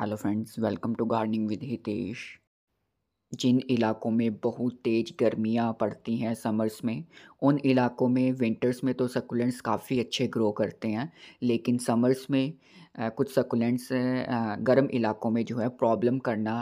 hello friends welcome to gardening with Hitesh जिन इलाकों में बहुत तेज़ गर्मियाँ पड़ती हैं समर्स में उन इलाकों में विंटर्स में तो सकुलेंट्स काफ़ी अच्छे ग्रो करते हैं लेकिन समर्स में आ, कुछ सकुलेंट्स गर्म इलाकों में जो है प्रॉब्लम करना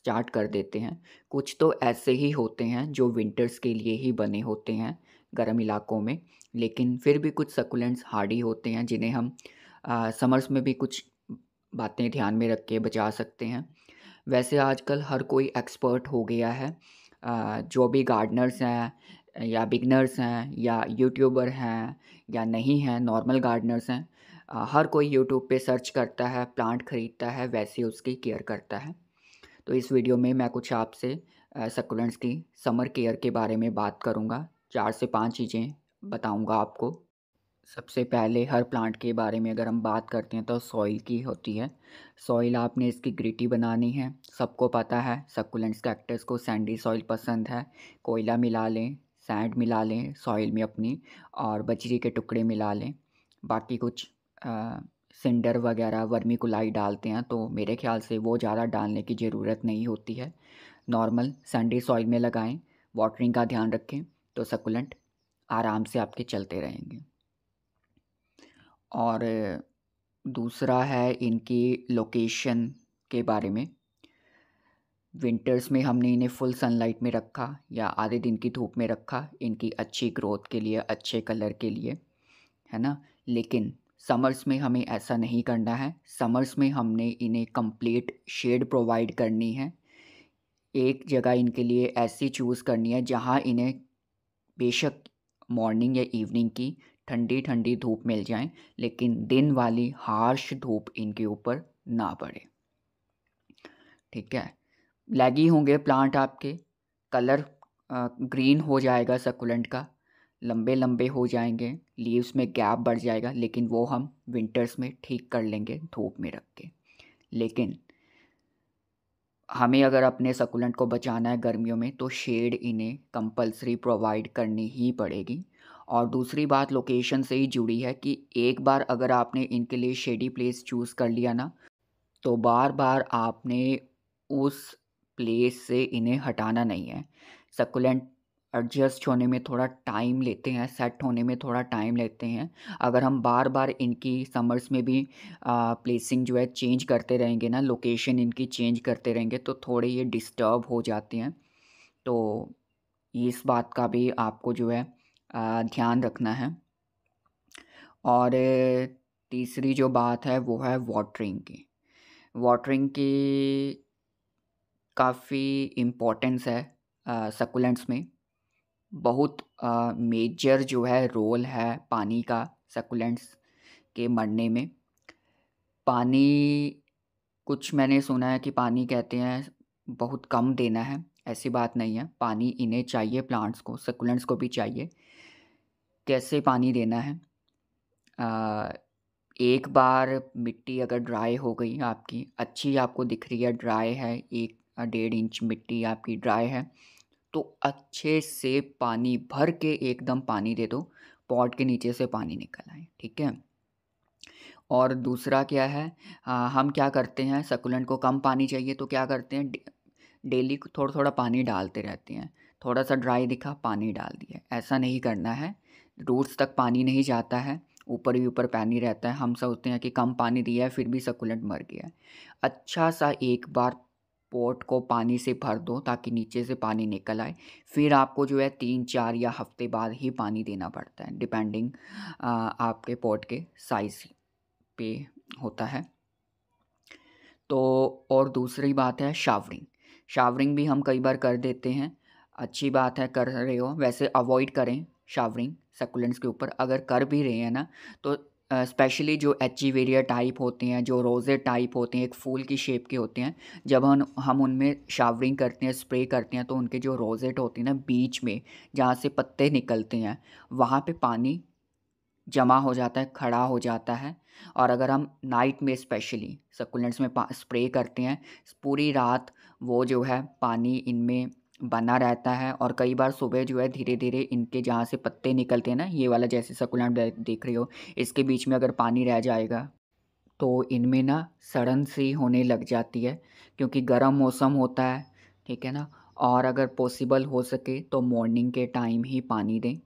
स्टार्ट कर देते हैं कुछ तो ऐसे ही होते हैं जो विंटर्स के लिए ही बने होते हैं गर्म इलाकों में लेकिन फिर भी कुछ सकुलेंट्स हार्डी होते हैं जिन्हें हम समर्स में भी कुछ बातें ध्यान में रख के बचा सकते हैं वैसे आजकल हर कोई एक्सपर्ट हो गया है जो भी गार्डनर्स हैं या बिगनर्स हैं या यूट्यूबर हैं या नहीं हैं नॉर्मल गार्डनर्स हैं हर कोई यूट्यूब पे सर्च करता है प्लांट खरीदता है वैसे उसकी केयर करता है तो इस वीडियो में मैं कुछ आपसे सकुलेंट्स की समर केयर के बारे में बात करूँगा चार से पाँच चीज़ें बताऊँगा आपको सबसे पहले हर प्लांट के बारे में अगर हम बात करते हैं तो सॉइल की होती है सॉइल आपने इसकी ग्रिटी बनानी है सबको पता है सकुलेंट्स कैक्टस को सैंडी सॉइल पसंद है कोयला मिला लें सैंड मिला लें सॉइल में अपनी और बजरी के टुकड़े मिला लें बाकी कुछ आ, सिंडर वगैरह वर्मी कुलाई डालते हैं तो मेरे ख्याल से वो ज़्यादा डालने की ज़रूरत नहीं होती है नॉर्मल सैंडी सॉइल में लगाएं वाटरिंग का ध्यान रखें तो सकुलेंट आराम से आपके चलते रहेंगे और दूसरा है इनकी लोकेशन के बारे में विंटर्स में हमने इन्हें फुल सनलाइट में रखा या आधे दिन की धूप में रखा इनकी अच्छी ग्रोथ के लिए अच्छे कलर के लिए है ना लेकिन समर्स में हमें ऐसा नहीं करना है समर्स में हमने इन्हें कंप्लीट शेड प्रोवाइड करनी है एक जगह इनके लिए ऐसी चूज़ करनी है जहाँ इन्हें बेशक मॉर्निंग या इवनिंग की ठंडी ठंडी धूप मिल जाए लेकिन दिन वाली हार्श धूप इनके ऊपर ना पड़े ठीक है लैगी होंगे प्लांट आपके कलर ग्रीन हो जाएगा सकुलेंट का लंबे लंबे हो जाएंगे लीव्स में गैप बढ़ जाएगा लेकिन वो हम विंटर्स में ठीक कर लेंगे धूप में रख के लेकिन हमें अगर अपने सकुलेंट को बचाना है गर्मियों में तो शेड इन्हें कंपलसरी प्रोवाइड करनी ही पड़ेगी और दूसरी बात लोकेशन से ही जुड़ी है कि एक बार अगर आपने इनके लिए शेडी प्लेस चूज़ कर लिया ना तो बार बार आपने उस प्लेस से इन्हें हटाना नहीं है सकुलेंट एडजस्ट होने में थोड़ा टाइम लेते हैं सेट होने में थोड़ा टाइम लेते हैं अगर हम बार बार इनकी समर्स में भी आ, प्लेसिंग जो है चेंज करते रहेंगे ना लोकेशन इनकी चेंज करते रहेंगे तो थोड़े ये डिस्टर्ब हो जाते हैं तो इस बात का भी आपको जो है ध्यान रखना है और तीसरी जो बात है वो है वाटरिंग की वाटरिंग की काफ़ी इम्पोर्टेंस है सकुलेंट्स में बहुत मेजर जो है रोल है पानी का सकुलेंट्स के मरने में पानी कुछ मैंने सुना है कि पानी कहते हैं बहुत कम देना है ऐसी बात नहीं है पानी इन्हें चाहिए प्लांट्स को सकुलेंट्स को भी चाहिए कैसे पानी देना है आ, एक बार मिट्टी अगर ड्राई हो गई आपकी अच्छी आपको दिख रही है ड्राई है एक डेढ़ इंच मिट्टी आपकी ड्राई है तो अच्छे से पानी भर के एकदम पानी दे दो पॉट के नीचे से पानी निकल आए ठीक है और दूसरा क्या है आ, हम क्या करते हैं सकुलेंट को कम पानी चाहिए तो क्या करते हैं डेली थोड़ा थोड़ा पानी डालते रहते हैं थोड़ा सा ड्राई दिखा पानी डाल दिया ऐसा नहीं करना है रूट्स तक पानी नहीं जाता है ऊपर ही ऊपर पानी रहता है हम सोचते हैं कि कम पानी दिया है फिर भी सकुलेंट मर गया है अच्छा सा एक बार पॉट को पानी से भर दो ताकि नीचे से पानी निकल आए फिर आपको जो है तीन चार या हफ्ते बाद ही पानी देना पड़ता है डिपेंडिंग आपके पॉट के साइज़ पे होता है तो और दूसरी बात है शावरिंग शावरिंग भी हम कई बार कर देते हैं अच्छी बात है कर रहे हो वैसे अवॉइड करें शावरिंग सकुलेंट्स के ऊपर अगर कर भी रहे हैं ना तो स्पेशली uh, जो एचिवेरिया टाइप होते हैं जो रोज़े टाइप होते हैं एक फूल की शेप के होते हैं जब हम हम उनमें शावरिंग करते हैं स्प्रे करते हैं तो उनके जो रोजेट होते हैं ना बीच में जहाँ से पत्ते निकलते हैं वहाँ पे पानी जमा हो जाता है खड़ा हो जाता है और अगर हम नाइट में स्पेशली सकुलेंट्स में स्प्रे करते हैं पूरी रात वो जो है पानी इनमें बना रहता है और कई बार सुबह जो है धीरे धीरे इनके जहाँ से पत्ते निकलते हैं ना ये वाला जैसे सकुलेंट देख रहे हो इसके बीच में अगर पानी रह जाएगा तो इनमें ना सड़न सी होने लग जाती है क्योंकि गर्म मौसम होता है ठीक है ना और अगर पॉसिबल हो सके तो मॉर्निंग के टाइम ही पानी दें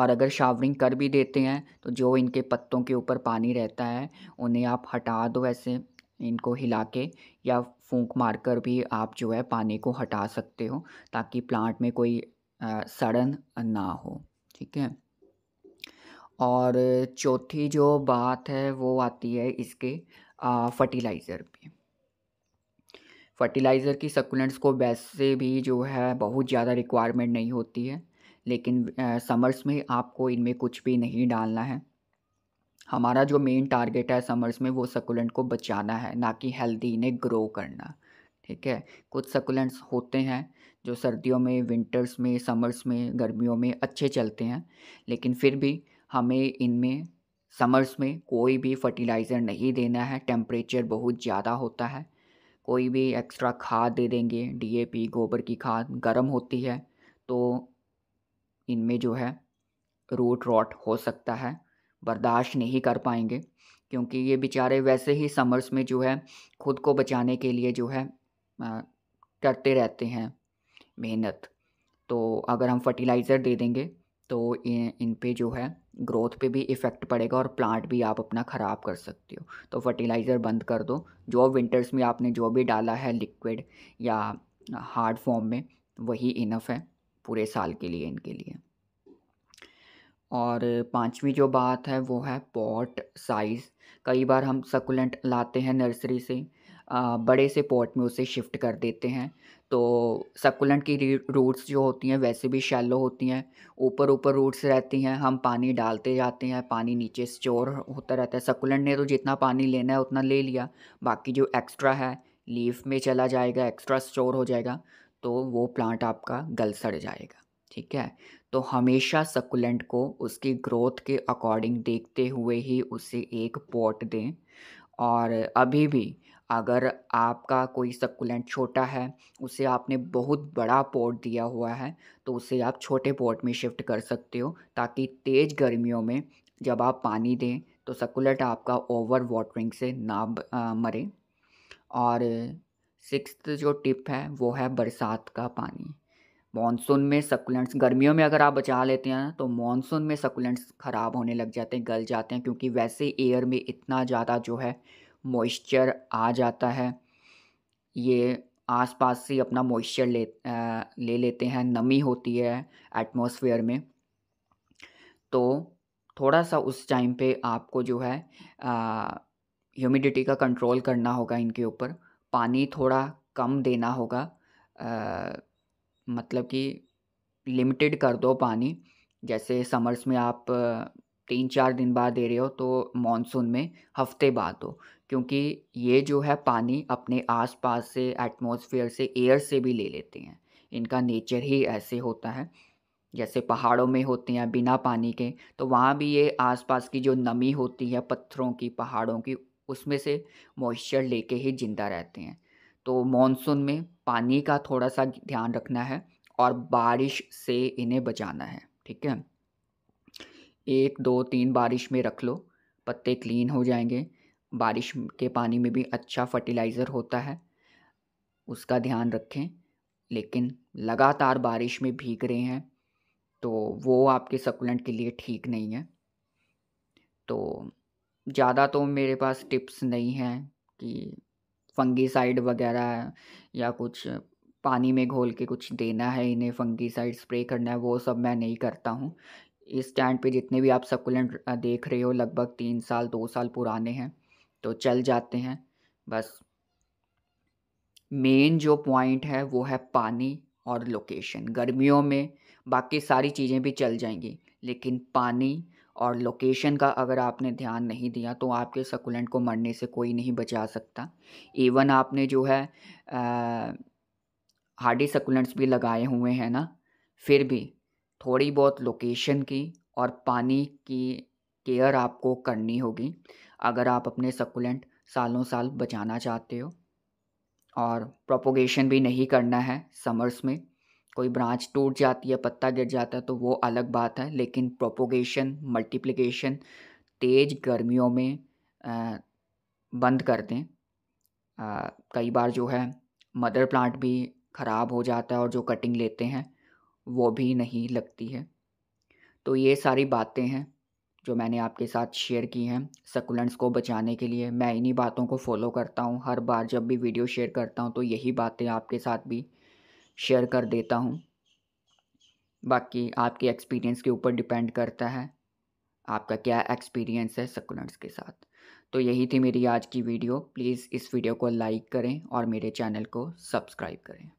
और अगर शावरिंग कर भी देते हैं तो जो इनके पत्तों के ऊपर पानी रहता है उन्हें आप हटा दो ऐसे इनको हिला के या फूंक मारकर भी आप जो है पानी को हटा सकते हो ताकि प्लांट में कोई सड़न ना हो ठीक है और चौथी जो बात है वो आती है इसके फर्टिलाइज़र पे फर्टिलाइज़र की सकुलेंट्स को वैसे भी जो है बहुत ज़्यादा रिक्वायरमेंट नहीं होती है लेकिन समर्स में आपको इनमें कुछ भी नहीं डालना है हमारा जो मेन टारगेट है समर्स में वो सकुलेंट को बचाना है ना कि हेल्दी इन्हें ग्रो करना ठीक है कुछ सकुलेंट्स होते हैं जो सर्दियों में विंटर्स में समर्स में गर्मियों में अच्छे चलते हैं लेकिन फिर भी हमें इनमें समर्स में कोई भी फर्टिलाइज़र नहीं देना है टेम्परेचर बहुत ज़्यादा होता है कोई भी एक्स्ट्रा खाद दे देंगे डीएपी गोबर की खाद गर्म होती है तो इनमें जो है रूट रॉट हो सकता है बर्दाश्त नहीं कर पाएंगे क्योंकि ये बेचारे वैसे ही समर्स में जो है ख़ुद को बचाने के लिए जो है आ, करते रहते हैं मेहनत तो अगर हम फर्टिलाइज़र दे देंगे तो इन इन पे जो है ग्रोथ पे भी इफ़ेक्ट पड़ेगा और प्लांट भी आप अपना ख़राब कर सकते हो तो फर्टिलाइज़र बंद कर दो जो विंटर्स में आपने जो भी डाला है लिक्विड या हार्ड फॉर्म में वही इनफ है पूरे साल के लिए इनके लिए और पाँचवीं जो बात है वो है पॉट साइज़ कई बार हम सकुलेंट लाते हैं नर्सरी से आ, बड़े से पॉट में उसे शिफ्ट कर देते हैं तो सकुलेंट की रूट्स जो होती हैं वैसे भी शैलो होती हैं ऊपर ऊपर रूट्स रहती हैं हम पानी डालते जाते हैं पानी नीचे स्टोर होता रहता है सकुलेंट ने तो जितना पानी लेना है उतना ले लिया बाकी जो एक्स्ट्रा है लीफ में चला जाएगा एक्स्ट्रा स्टोर हो जाएगा तो वो प्लांट आपका गल सड़ जाएगा ठीक है तो हमेशा सकुलेंट को उसकी ग्रोथ के अकॉर्डिंग देखते हुए ही उसे एक पॉट दें और अभी भी अगर आपका कोई सकुलेंट छोटा है उसे आपने बहुत बड़ा पॉट दिया हुआ है तो उसे आप छोटे पॉट में शिफ्ट कर सकते हो ताकि तेज़ गर्मियों में जब आप पानी दें तो सकुलेंट आपका ओवर वाटरिंग से ना मरे और सिक्स जो टिप है वो है बरसात का पानी मानसून में सकुलेंट्स गर्मियों में अगर आप बचा लेते हैं तो मानसून में सकुलेंट्स ख़राब होने लग जाते हैं गल जाते हैं क्योंकि वैसे एयर में इतना ज़्यादा जो है मॉइस्चर आ जाता है ये आसपास से अपना मॉइस्चर ले ले लेते हैं नमी होती है एटमॉस्फेयर में तो थोड़ा सा उस टाइम पे आपको जो है ह्यूमिडिटी का कंट्रोल करना होगा इनके ऊपर पानी थोड़ा कम देना होगा आ, मतलब कि लिमिटेड कर दो पानी जैसे समर्स में आप तीन चार दिन बाद दे रहे हो तो मॉनसून में हफ्ते बाद दो क्योंकि ये जो है पानी अपने आसपास से एटमॉस्फेयर से एयर से भी ले लेते हैं इनका नेचर ही ऐसे होता है जैसे पहाड़ों में होते हैं बिना पानी के तो वहाँ भी ये आसपास की जो नमी होती है पत्थरों की पहाड़ों की उसमें से मॉइस्चर लेके ही ज़िंदा रहते हैं तो मॉनसून में पानी का थोड़ा सा ध्यान रखना है और बारिश से इन्हें बचाना है ठीक है एक दो तीन बारिश में रख लो पत्ते क्लीन हो जाएंगे बारिश के पानी में भी अच्छा फर्टिलाइज़र होता है उसका ध्यान रखें लेकिन लगातार बारिश में भीग रहे हैं तो वो आपके सकुलेंट के लिए ठीक नहीं है तो ज़्यादा तो मेरे पास टिप्स नहीं हैं कि फंगीसाइड वगैरह या कुछ पानी में घोल के कुछ देना है इन्हें फंगीसाइड स्प्रे करना है वो सब मैं नहीं करता हूँ इस स्टैंड पे जितने भी आप सकुलेंट देख रहे हो लगभग तीन साल दो साल पुराने हैं तो चल जाते हैं बस मेन जो पॉइंट है वो है पानी और लोकेशन गर्मियों में बाकी सारी चीज़ें भी चल जाएंगी लेकिन पानी और लोकेशन का अगर आपने ध्यान नहीं दिया तो आपके सकुलेंट को मरने से कोई नहीं बचा सकता इवन आपने जो है हार्डी सकुलेंट्स भी लगाए हुए हैं ना फिर भी थोड़ी बहुत लोकेशन की और पानी की केयर आपको करनी होगी अगर आप अपने सकुलेंट सालों साल बचाना चाहते हो और प्रोपोगेशन भी नहीं करना है समर्स में कोई ब्रांच टूट जाती है पत्ता गिर जाता है तो वो अलग बात है लेकिन प्रोपोगेशन मल्टीप्लिकेशन तेज़ गर्मियों में आ, बंद कर दें कई बार जो है मदर प्लांट भी ख़राब हो जाता है और जो कटिंग लेते हैं वो भी नहीं लगती है तो ये सारी बातें हैं जो मैंने आपके साथ शेयर की हैं सकुलेंट्स को बचाने के लिए मैं इन्हीं बातों को फॉलो करता हूँ हर बार जब भी वीडियो शेयर करता हूँ तो यही बातें आपके साथ भी शेयर कर देता हूँ बाकी आपके एक्सपीरियंस के ऊपर डिपेंड करता है आपका क्या एक्सपीरियंस है सकुलेंट्स के साथ तो यही थी मेरी आज की वीडियो प्लीज़ इस वीडियो को लाइक करें और मेरे चैनल को सब्सक्राइब करें